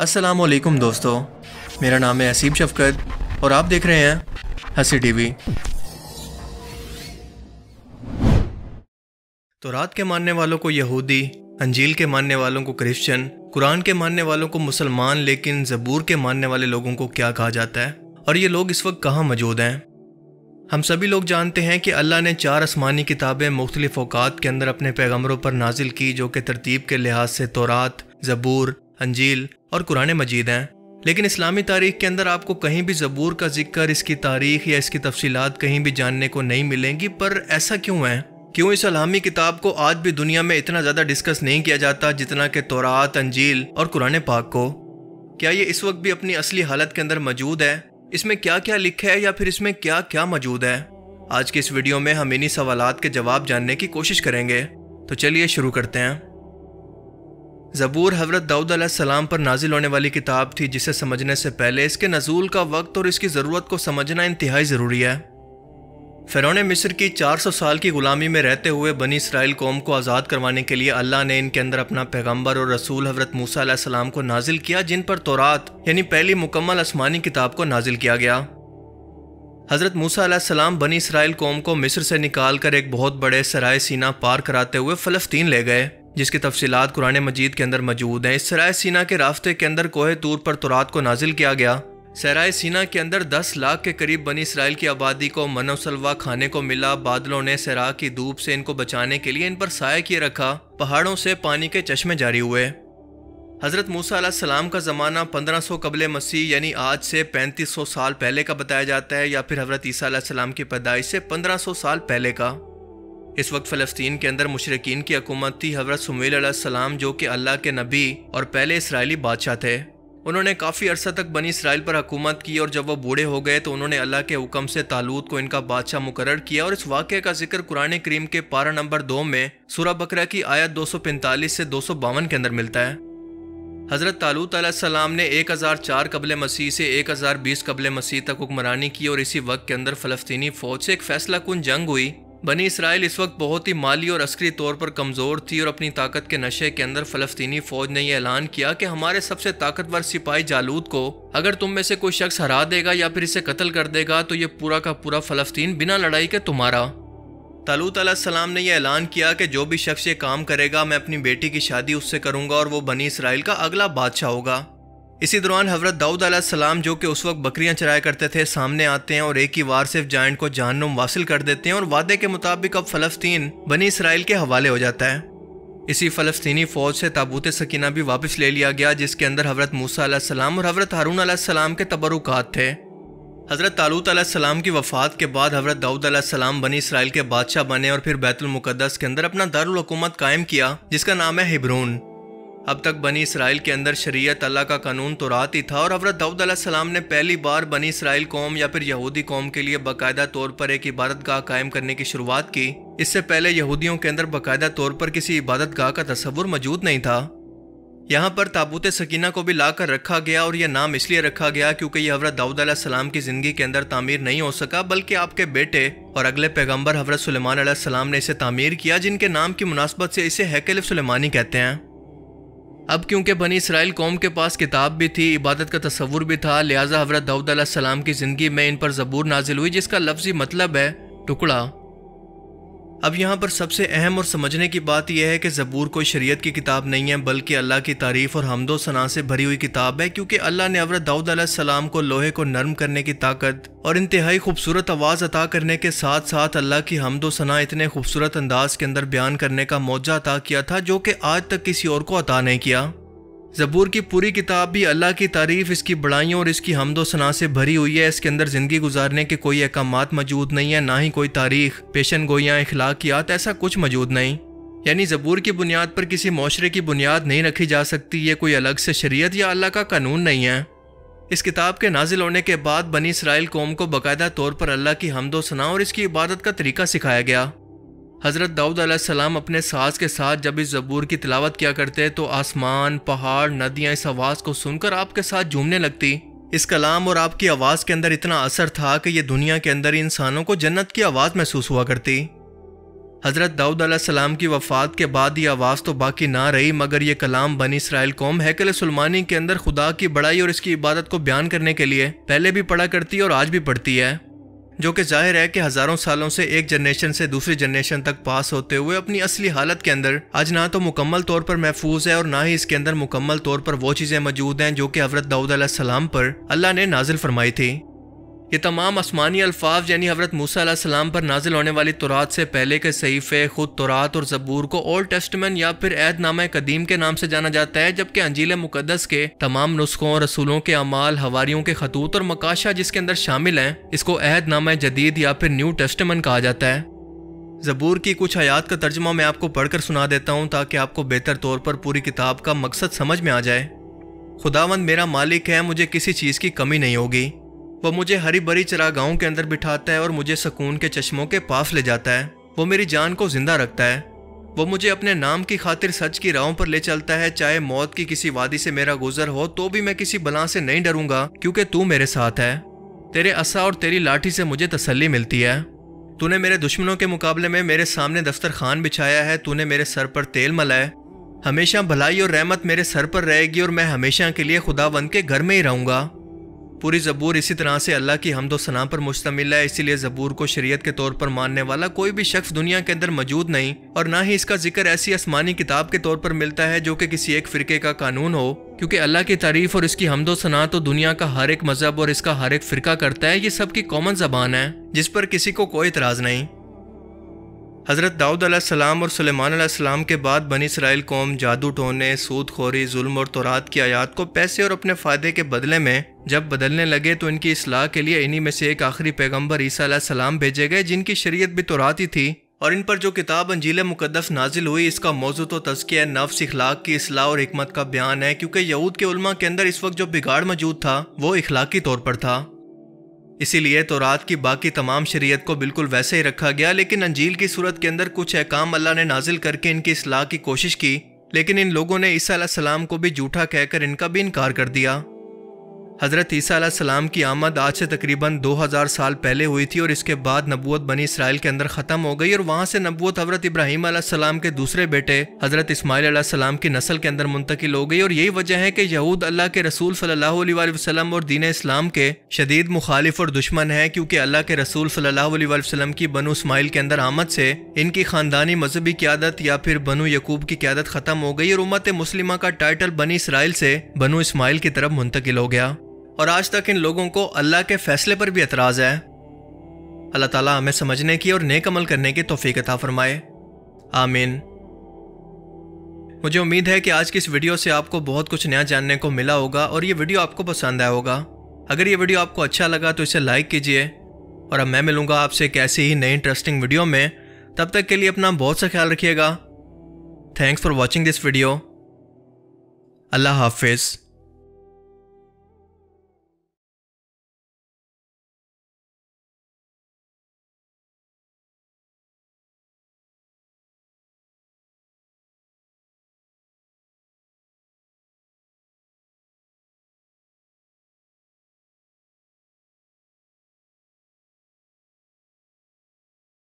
असलम दोस्तों मेरा नाम है असीब शफकत और आप देख रहे हैं हसी टीवी तो रात के मानने वालों को यहूदी अंजील के मानने वालों को क्रिश्चियन कुरान के मानने वालों को मुसलमान लेकिन जबूर के मानने वाले लोगों को क्या कहा जाता है और ये लोग इस वक्त कहाँ मौजूद हैं हम सभी लोग जानते हैं कि अल्लाह ने चार आसमानी किताबें मुख्तलिफ अवकात के अंदर अपने पैगम्बरों पर नाजिल की जो कि तरतीब के लिहाज से तोरात जबूर अंजील और कुरान मजीद हैं लेकिन इस्लामी तारीख के अंदर आपको कहीं भी ज़बूर का जिक्र इसकी तारीख या इसकी तफसीत कहीं भी जानने को नहीं मिलेंगी पर ऐसा क्यों है क्यों इस अलामी किताब को आज भी दुनिया में इतना ज़्यादा डिस्कस नहीं किया जाता जितना कि तोरात अंजील और कुरान पाक को क्या ये इस वक्त भी अपनी असली हालत के अंदर मौजूद है इसमें क्या क्या लिखा है या फिर इसमें क्या क्या मौजूद है आज के इस वीडियो में हम इन्हीं सवाल के जवाब जानने की कोशिश करेंगे तो चलिए शुरू करते हैं ज़बूर हज़रत दाऊद सलाम पर नाजिल होने वाली किताब थी जिसे समझने से पहले इसके नजूल का वक्त और इसकी ज़रूरत को समझना इंतहाई ज़रूरी है फिरौने मिस्र की 400 साल की ग़ुलामी में रहते हुए बनी इसराइल कौम को आज़ाद करवाने के लिए अल्लाह ने इनके अंदर अपना पैगम्बर और रसूल हज़रत मूसा सलाम को नाजिल किया जिन पर तोरात यानी पहली मुकम्मल आसमानी किताब को नाजिल किया गया हज़रत मूसा सलाम बनी इसराइल कौम को मिस्र से निकाल कर एक बहुत बड़े सराय सीना पार कराते हुए फ़लस्तीन ले गए जिसकी तफसीत कुरान मजीद के अंदर मौजूद हैं इस सराय सीना के रास्ते के अंदर कोहे तूर पर तुरात को नाजिल किया गया सराय सीना के अंदर 10 लाख के करीब बनी इसराइल की आबादी को मनोसलवा खाने को मिला बादलों ने सरा की धूप से इनको बचाने के लिए इन पर साय किए रखा पहाड़ों से पानी के चश्मे जारी हुए हज़रत मूसा सलाम का ज़माना 1500 सौ कबल मसीह यानी आज से 3500 साल पहले का बताया जाता है या फिर हज़रत ईसा सलाम की पैदाइश से 1500 साल पहले का इस वक्त फ़लस्तीन के अंदर मुशरकिन की हकूमत थी हजरत सुमेल सलाम जो कि अल्लाह के नबी और पहले इसराइली बादशाह थे उन्होंने काफ़ी अरसा तक बनी इसराइल पर हकूमत की और जब वह बूढ़े हो गए तो उन्होंने अल्लाह के हुक्म से तालूद को इनका बादशाह मुकर किया और इस वाक़े का जिक्र कुरान करीम के पारा नंबर दो में सूरा बकरा की आयत दो सौ पैंतालीस से दो सौ बावन के अंदर मिलता है हज़रत तालूत सलाम ने 1004 कबल मसीह से 1020 कबल मसीह तक हुक्मरानी की और इसी वक्त के अंदर फ़लस्तनी फ़ौज से एक फ़ैसला कन जंग हुई बनी इसराइल इस वक्त बहुत ही माली और अस्करी तौर पर कमज़ोर थी और अपनी ताकत के नशे के अंदर फ़लस्तीनी फ़ौज ने यह ऐलान किया कि हमारे सबसे ताकतवर सिपाही जालूद को अगर तुम में से कोई शख्स हरा देगा या फिर इसे कत्ल कर देगा तो ये पूरा का पूरा फ़लस्तीन बिना लड़ाई के तुम्हारा तलूत सलाम ने यह ऐलान किया कि जो भी शख्स ये काम करेगा मैं अपनी बेटी की शादी उससे करूँगा और वो बनी इसराइल का अगला बादशाह होगा इसी दौरान हजरत दाऊद सलाम जो कि उस वक्त बकरियां चराया करते थे सामने आते हैं और एक ही वार सिर्फ जाइंट को जहनुम वासिल कर देते हैं और वादे के मुताबिक अब फलस्तीन बनी इसराइल के हवाले हो जाता है इसी फ़लस्तनी फ़ौज से ताबूत सकीना भी वापस ले लिया गया जिसके अंदर हजरत मूसा और हजरत हारून सलाम के तबरुकात थे हज़रत तालूत सलाम की वफ़ात के बाद हज़रत दाऊद सलाम बनी इसराइल के बादशाह बने और फिर बैतुलमुक़दस के अंदर अपना दारकूमत कायम किया जिसका नाम है हिब्रून अब तक बनी इसराइल के अंदर शरीयत अल्लाह का कानून तो रात ही था और हजरत दाऊद सलाम ने पहली बार बनी इसराइल कौम या फिर यहूदी कौम के लिए बाकायदा तौर पर एक इबादत गाह कायम करने की शुरुआत की इससे पहले यहूदियों के अंदर बाकायदा तौर पर किसी इबादत गाह का तस्वुर मौजूद नहीं था यहाँ पर ताबूत सकीना को भी ला कर रखा गया और यह नाम इसलिए रखा गया क्योंकि यह हजरत दाऊद सलाम की ज़िंदगी के अंदर तामीर नहीं हो सका बल्कि आपके बेटे और अगले पैगम्बर हजरत सलेमान सलाम ने इसे तामीर किया जिनके नाम की मुनासबत से इसे हैकल सलेमानी कहते हैं अब क्योंकि बनी इसराइल कौम के पास किताब भी थी इबादत का तस्वुर भी था लिहाजा हजरत दाऊद सलाम की ज़िंदगी में इन पर जबूर नाजिल हुई जिसका लफ्जी मतलब है टुकड़ा अब यहाँ पर सबसे अहम और समझने की बात यह है कि ज़बूर कोई शरीयत की किताब नहीं है बल्कि अल्लाह की तारीफ़ और हमदो सना से भरी हुई किताब है क्योंकि अल्लाह ने अवरत दाऊद सलाम को लोहे को नरम करने की ताकत और इंतहाई खूबसूरत आवाज़ अता करने के साथ साथ अल्लाह की हमदो सना इतने खूबसूरत अंदाज के अंदर बयान करने का मौजा अता किया था जो कि आज तक किसी और को अता नहीं किया ज़बूर की पूरी किताब भी अल्लाह की तारीफ़ इसकी बड़ाइयों और इसकी हमदो सना से भरी हुई है इसके अंदर ज़िंदगी गुजारने के कोई अहकाम मौजूद नहीं है ना ही कोई तारीख पेशन गोयाँ अखलाकियात ऐसा कुछ मौजूद नहीं यानी ज़बूर की बुनियाद पर किसी माशरे की बुनियाद नहीं रखी जा सकती ये कोई अलग से शरीयत या अल्लाह का कानून नहीं है इस किताब के नाजिल होने के बाद बनी इसराइल कौम को बाकायदा तौर पर अल्लाह की हमदो सना और इसकी इबादत का तरीका सिखाया गया हज़रत दाऊद सलाम अपने सास के साथ जब इस जबूर की तिलावत किया करते तो आसमान पहाड़ नदियाँ इस आवाज़ को सुनकर आपके साथ झूमने लगती इस कलाम और आपकी आवाज़ के अंदर इतना असर था कि यह दुनिया के अंदर इंसानों को जन्नत की आवाज़ महसूस हुआ करती हज़रत दाऊद सलाम की वफ़ात के बाद ये आवाज़ तो बाकी ना रही मगर यह कलाम बनी इसराइल कौम हैकल सलमानी के अंदर खुदा की बड़ाई और इसकी इबादत को बयान करने के लिए पहले भी पढ़ा करती है और आज भी पढ़ती है जो कि जाहिर है कि हज़ारों सालों से एक जनरेशन से दूसरी जनरेशन तक पास होते हुए अपनी असली हालत के अंदर आज ना तो मुकम्मल तौर पर महफूज है और ना ही इसके अंदर मुकम्मल तौर पर वो चीज़ें मौजूद हैं जो कि हजरत दाऊद सलाम पर अल्लाह ने नाजिल फरमाई थी ये तमाम आसमानी अल्फाज यानी हजरत मूसा सलाम पर नाजिल होने वाली तुरात से पहले के सहीफ़े खुद तुरात और जबूर को ओल्ड टेस्टमेन या फिर नामा कदीम के नाम से जाना जाता है जबकि अंजील मुकदस के तमाम नुस्खों रसूलों के अमाल हवारीयों के खतूत और मकाशा जिसके अंदर शामिल हैं इसको नामा जदीद या फिर न्यू टेस्टमैन कहा जाता है जबूर की कुछ हयात का तर्जमा मैं आपको पढ़कर सुना देता हूँ ताकि आपको बेहतर तौर पर पूरी किताब का मकसद समझ में आ जाए खुदावंद मेरा मालिक है मुझे किसी चीज़ की कमी नहीं होगी वो मुझे हरी भरी चरागाहों के अंदर बिठाता है और मुझे सुकून के चश्मों के पास ले जाता है वो मेरी जान को जिंदा रखता है वो मुझे अपने नाम की खातिर सच की राहों पर ले चलता है चाहे मौत की किसी वादी से मेरा गुजर हो तो भी मैं किसी बला से नहीं डरूंगा क्योंकि तू मेरे साथ है तेरे असा और तेरी लाठी से मुझे तसल्ली मिलती है तूने मेरे दुश्मनों के मुकाबले में मेरे सामने दफ्तर खान बिछाया है तूने मेरे सर पर तेल मलाए हमेशा भलाई और रहमत मेरे सर पर रहेगी और मैं हमेशा के लिए खुदावंद के घर में ही रहूंगा पूरी ज़बूर इसी तरह से अल्लाह की हमदो सना पर मुश्तमिल है इसीलिए ज़बूर को शरीयत के तौर पर मानने वाला कोई भी शख्स दुनिया के अंदर मौजूद नहीं और ना ही इसका जिक्र ऐसी आसमानी किताब के तौर पर मिलता है जो कि किसी एक फ़िरके का कानून हो क्योंकि अल्लाह की तारीफ और इसकी हमदो सना तो दुनिया का हर एक मजहब और इसका हर एक फ़िरका करता है ये सबकी कॉमन जबान है जिस पर किसी को कोई इतराज़ नहीं हज़रत दाऊद सलाम और सलेमान सलाम के बाद बनी इसराइल कौम जादू टोने सूद खोरी जुल्म और तोरात की आयात को पैसे और अपने फ़ायदे के बदले में जब बदलने लगे तो इनकी असलाह के लिए इन्हीं में से एक आखिरी पैगम्बर ईसा सलाम भेजे गए जिनकी शरीय भी ही थी और इन पर जो किताब अंजील मुकदस नाजिल हुई इसका मौजू तो तस्किया नफ्स इखलाक की असलाह और हमत का बयान है क्योंकि यहूद के उलमा के अंदर इस वक्त जो बिगाड़ मौजूद था वो इखलाकी तौर पर था इसीलिए तो रात की बाकी तमाम शरीयत को बिल्कुल वैसे ही रखा गया लेकिन अंजील की सूरत के अंदर कुछ अहकाम अल्लाह ने नाजिल करके इनकी असलाह की कोशिश की लेकिन इन लोगों ने ईसा सलाम को भी जूठा कहकर इनका भी इनकार कर दिया हज़रत ईसा की आमद आज से तकरीबन 2000 साल पहले हुई थी और इसके बाद नबूत बनी इसराइल के अंदर ख़त्म हो गई और वहाँ से नबूत हज़रत इब्राहिम सलाम के दूसरे बेटे हज़रत इसमाइल सलाम की नस्ल के अंदर मुंतकिल हो गई और यही वजह है कि यहूद अल्लाह के रसूल सल्ला वसलम और दीन इस्लाम के शदीद मुखालिफ और दुश्मन है क्योंकि अल्लाह के रसूल सल्ला वसलम की बनु इसमाइल के अंदर आमद से इनकी ख़ानदानी मजहबी क्यादत या फिर बनु यकूब की क्यादत ख़त्म हो गई और उमत मुस्लिमा का टाइटल बनी इसराइल से बनु इसमाइल की तरफ मुंतकिल हो गया और आज तक इन लोगों को अल्लाह के फैसले पर भी एतराज़ है अल्लाह ताला हमें समझने की और नेक अमल करने की तोफ़ी अता फ़रमाए आमीन मुझे उम्मीद है कि आज की इस वीडियो से आपको बहुत कुछ नया जानने को मिला होगा और ये वीडियो आपको पसंद आया होगा अगर ये वीडियो आपको अच्छा लगा तो इसे लाइक कीजिए और अब मैं मिलूंगा आपसे एक ऐसी ही नई इंटरेस्टिंग वीडियो में तब तक के लिए अपना बहुत सा ख्याल रखिएगा thanks for watching this video अल्लाह हाफिज़